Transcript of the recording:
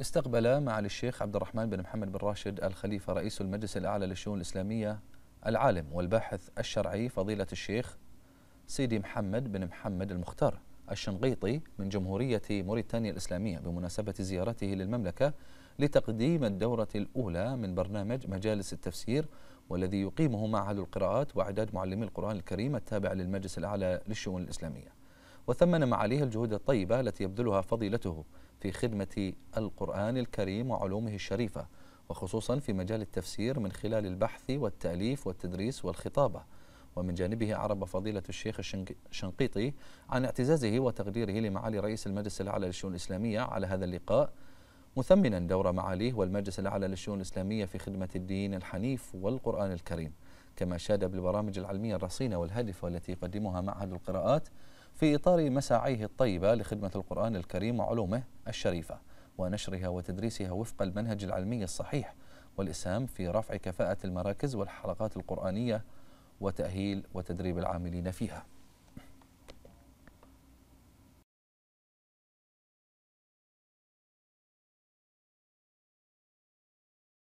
استقبل معالي الشيخ عبد الرحمن بن محمد بن راشد الخليفة رئيس المجلس الأعلى للشؤون الإسلامية العالم والباحث الشرعي فضيلة الشيخ سيدي محمد بن محمد المختار الشنقيطي من جمهورية موريتانيا الإسلامية بمناسبة زيارته للمملكة لتقديم الدورة الأولى من برنامج مجالس التفسير والذي يقيمه معهد القراءات وإعداد معلمي القرآن الكريم التابع للمجلس الأعلى للشؤون الإسلامية وثمن معاليه الجهود الطيبة التي يبذلها فضيلته في خدمة القرآن الكريم وعلومه الشريفة وخصوصا في مجال التفسير من خلال البحث والتأليف والتدريس والخطابة ومن جانبه عرب فضيلة الشيخ الشنقيطي عن اعتزازه وتقديره لمعالي رئيس المجلس الأعلى للشؤون الإسلامية على هذا اللقاء مثمنا دور معاليه والمجلس الأعلى للشؤون الإسلامية في خدمة الدين الحنيف والقرآن الكريم كما شاد بالبرامج العلمية الرصينة والهادفة التي يقدمها معهد القراءات في إطار مساعيه الطيبة لخدمة القرآن الكريم وعلومه الشريفة ونشرها وتدريسها وفق المنهج العلمي الصحيح والإسهام في رفع كفاءة المراكز والحلقات القرآنية وتأهيل وتدريب العاملين فيها